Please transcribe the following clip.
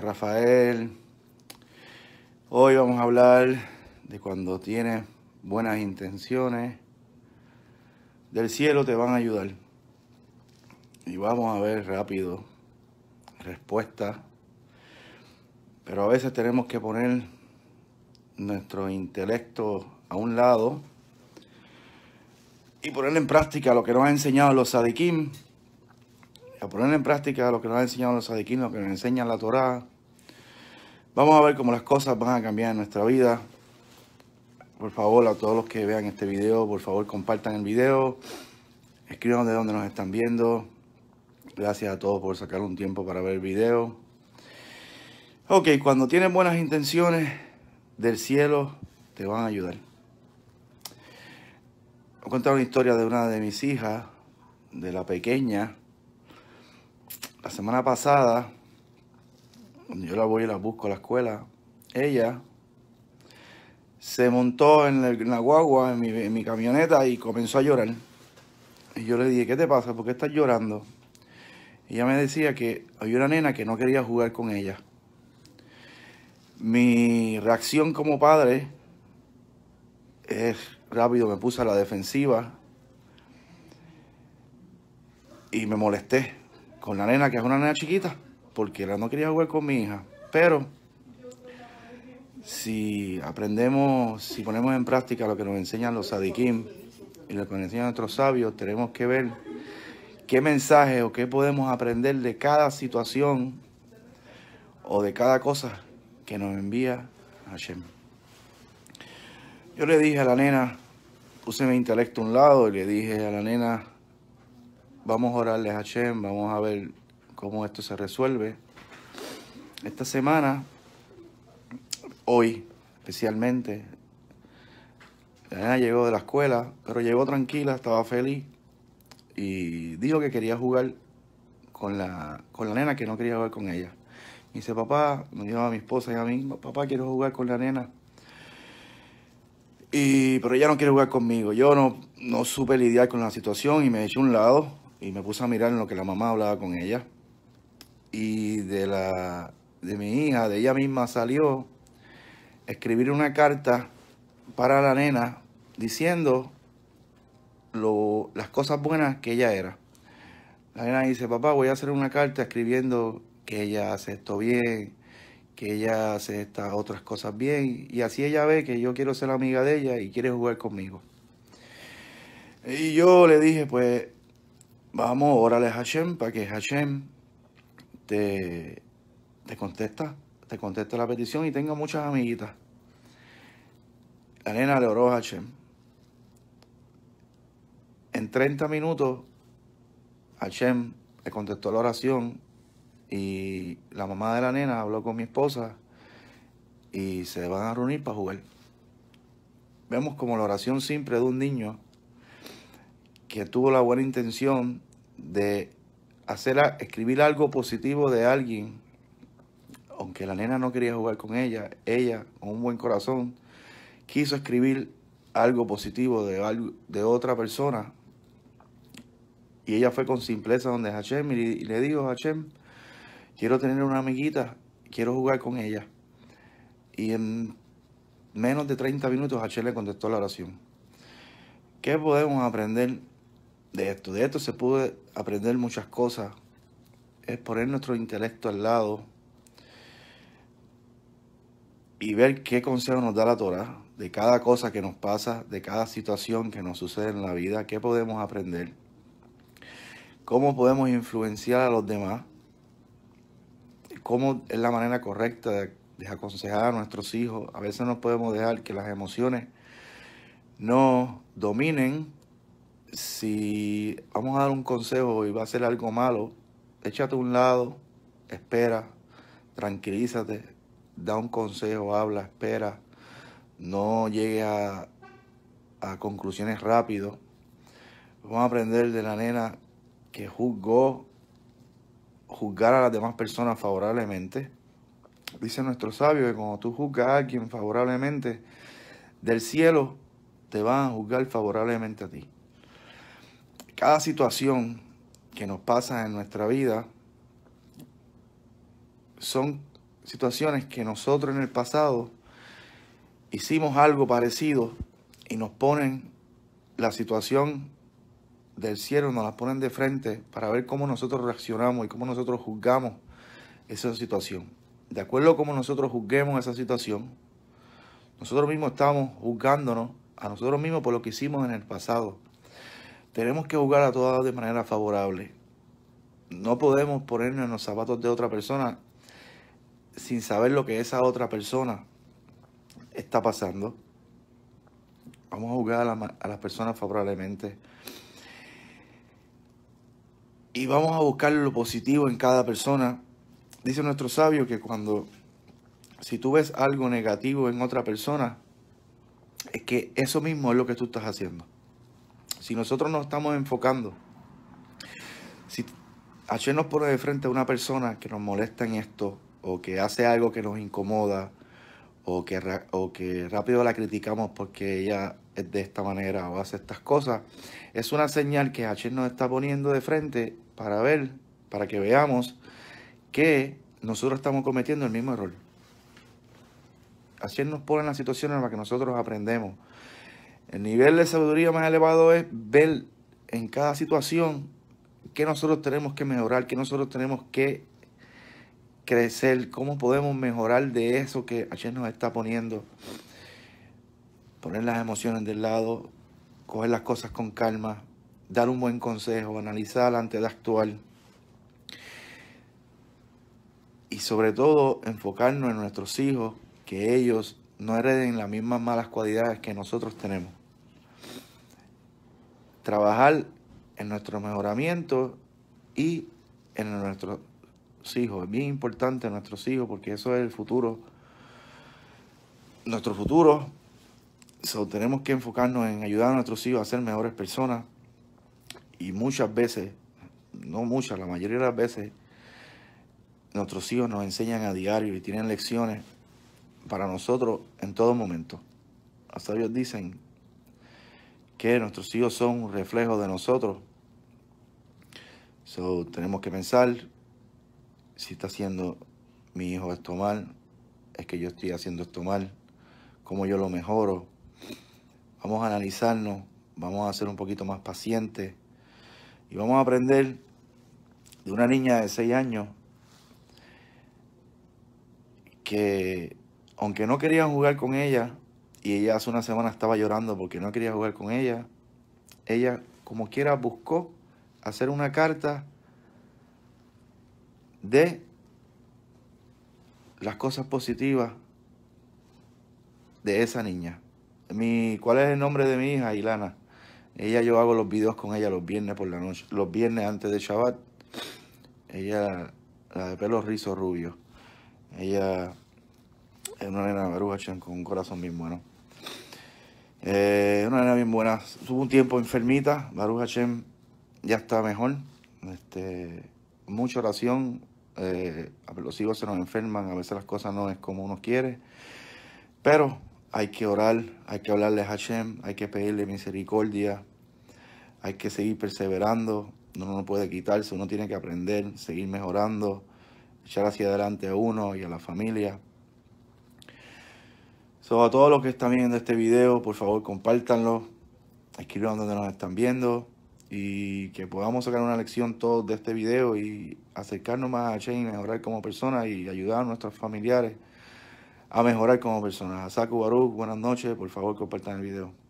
Rafael. Hoy vamos a hablar de cuando tienes buenas intenciones. Del cielo te van a ayudar. Y vamos a ver rápido respuesta. Pero a veces tenemos que poner nuestro intelecto a un lado y poner en práctica lo que nos ha enseñado los sadiquim, a poner en práctica lo que nos ha enseñado los sadiquín, lo que nos enseña la Torá, Vamos a ver cómo las cosas van a cambiar en nuestra vida. Por favor, a todos los que vean este video, por favor compartan el video. Escriban de dónde nos están viendo. Gracias a todos por sacar un tiempo para ver el video. Ok, cuando tienes buenas intenciones del cielo, te van a ayudar. Voy a una historia de una de mis hijas, de la pequeña. La semana pasada yo la voy y la busco a la escuela, ella se montó en, la guagua, en mi, camioneta y comenzó a llorar. Y yo le dije, ¿qué te pasa? ¿Por qué estás llorando? ella me decía que había una nena que no quería jugar con ella. Mi reacción como padre es rápido, me puse a la defensiva y me molesté con la nena, que es una nena chiquita porque él no quería jugar con mi hija. Pero si aprendemos, si ponemos en práctica lo que nos enseñan los sadiquim y lo que nos enseñan nuestros sabios, tenemos que ver qué mensaje o qué podemos aprender de cada situación o de cada cosa que nos envía Hashem. Yo le dije a la nena, puse mi intelecto a un lado y le dije a la nena, vamos a orarle a Hashem, vamos a ver cómo esto se resuelve. Esta semana, hoy especialmente, la nena llegó de la escuela, pero llegó tranquila, estaba feliz y dijo que quería jugar con la, con nena, que no quería jugar con ella. dice, papá, me dijo a mi esposa y a mí, papá, quiero jugar con la nena. Y, pero ella no quiere jugar conmigo. Yo no, no supe lidiar con la situación y me eché a un lado y me puse a mirar en lo que la mamá hablaba con ella y de, la, de mi hija, de ella misma, salió escribir una carta para la nena diciendo las cosas buenas que ella era. La nena dice, papá, voy a hacer una carta escribiendo que ella hace esto bien, que ella hace estas otras cosas bien. Y así ella ve que yo quiero ser amiga de ella y quiere jugar conmigo. Y yo le dije, pues, vamos, órale a Hashem para que Hashem te, te contesta, te contesta la petición y tenga muchas amiguitas. La nena le oró a Hashem. En 30 minutos, Hashem le contestó la oración y la mamá de la nena habló con mi esposa y se van a reunir para jugar. Vemos como la oración simple de un niño que tuvo la buena intención de hacer, escribir algo positivo de alguien, aunque la nena no quería jugar con ella, ella, con un buen corazón, quiso escribir algo positivo de, de otra persona. Y ella fue con simpleza donde Hachem y, y le dijo, a hachem quiero tener una amiguita, quiero jugar con ella. Y en menos de 30 minutos hachem le contestó la oración. ¿Qué podemos aprender de esto. De esto se puede aprender muchas cosas. Es poner nuestro intelecto al lado y ver qué consejo nos da la Torah de cada cosa que nos pasa, de cada situación que nos sucede en la vida, qué podemos aprender, cómo podemos influenciar a los demás, cómo es la manera correcta de, de aconsejar a nuestros hijos. A veces no podemos dejar que las emociones nos dominen si vamos a dar un consejo y va a ser algo malo, échate a un lado, espera, tranquilízate, da un consejo, habla, espera, no llegue a, conclusiones rápido. Vamos a aprender de la nena que juzgó, juzgar a las demás personas favorablemente. Dice nuestro sabio que cuando tú juzgas a alguien favorablemente, del cielo te van a juzgar favorablemente a ti cada situación que nos pasa en nuestra vida son situaciones que nosotros en el pasado hicimos algo parecido y nos ponen la situación del cielo, nos la ponen de frente para ver cómo nosotros reaccionamos y cómo nosotros juzgamos esa situación. De acuerdo a cómo nosotros juzguemos esa situación, nosotros mismos estamos juzgándonos a nosotros mismos por lo que hicimos en el pasado. Tenemos que jugar a todas de manera favorable. No podemos ponernos en los zapatos de otra persona sin saber lo que esa otra persona está pasando. Vamos a jugar a, a las personas favorablemente. Y vamos a buscar lo positivo en cada persona. Dice nuestro sabio que cuando, si tú ves algo negativo en otra persona, es que eso mismo es lo que tú estás haciendo si nosotros nos estamos enfocando, si H nos pone de frente a una persona que nos molesta en esto, o que hace algo que nos incomoda, o que, o que rápido la criticamos porque ella es de esta manera o hace estas cosas, es una señal que H nos está poniendo de frente para ver, para que veamos que nosotros estamos cometiendo el mismo error. H nos pone en la situación en la que nosotros aprendemos el nivel de sabiduría más elevado es ver en cada situación qué nosotros tenemos que mejorar, qué nosotros tenemos que crecer, cómo podemos mejorar de eso que ayer nos está poniendo. Poner las emociones del lado, coger las cosas con calma, dar un buen consejo, analizar ante de actual. Y sobre todo enfocarnos en nuestros hijos, que ellos no hereden las mismas malas cualidades que nosotros tenemos trabajar en nuestro mejoramiento y en nuestros hijos. Es bien importante nuestros hijos porque eso es el futuro, nuestro futuro. tenemos que enfocarnos en ayudar a nuestros hijos a ser mejores personas y muchas veces, no muchas, la mayoría de las veces, nuestros hijos nos enseñan a diario y tienen lecciones para nosotros en todo momento. hasta ellos dicen que nuestros hijos son un reflejo de nosotros. So, tenemos que pensar si está haciendo mi hijo esto mal, es que yo estoy haciendo esto mal, cómo yo lo mejoro. Vamos a analizarnos, vamos a ser un poquito más pacientes y vamos a aprender de una niña de 6 años que aunque no querían jugar con ella, y ella hace una semana estaba llorando porque no quería jugar con ella. Ella, como quiera, buscó hacer una carta de las cosas positivas de esa niña. Mi, ¿Cuál es el nombre de mi hija? Ilana. Ella, yo hago los videos con ella los viernes por la noche, los viernes antes de Shabbat. Ella, la de pelo rizo rubio. Ella es una nena de con un corazón bien bueno. Eh, una nena bien buena. Tuvo un tiempo enfermita. Baruch Hashem ya está mejor. Este, mucha oración. Eh, los hijos se nos enferman. A veces las cosas no es como uno quiere. Pero hay que orar. Hay que hablarle a Hashem. Hay que pedirle misericordia. Hay que seguir perseverando. Uno no puede quitarse. Uno tiene que aprender. Seguir mejorando. Echar hacia adelante a uno y a la familia. So, a todos los que están viendo este video, por favor, compártanlo, escriban donde nos están viendo y que podamos sacar una lección todos de este video y acercarnos más a y mejorar como personas y ayudar a nuestros familiares a mejorar como personas. Saku Baruch, buenas noches, por favor, compartan el video.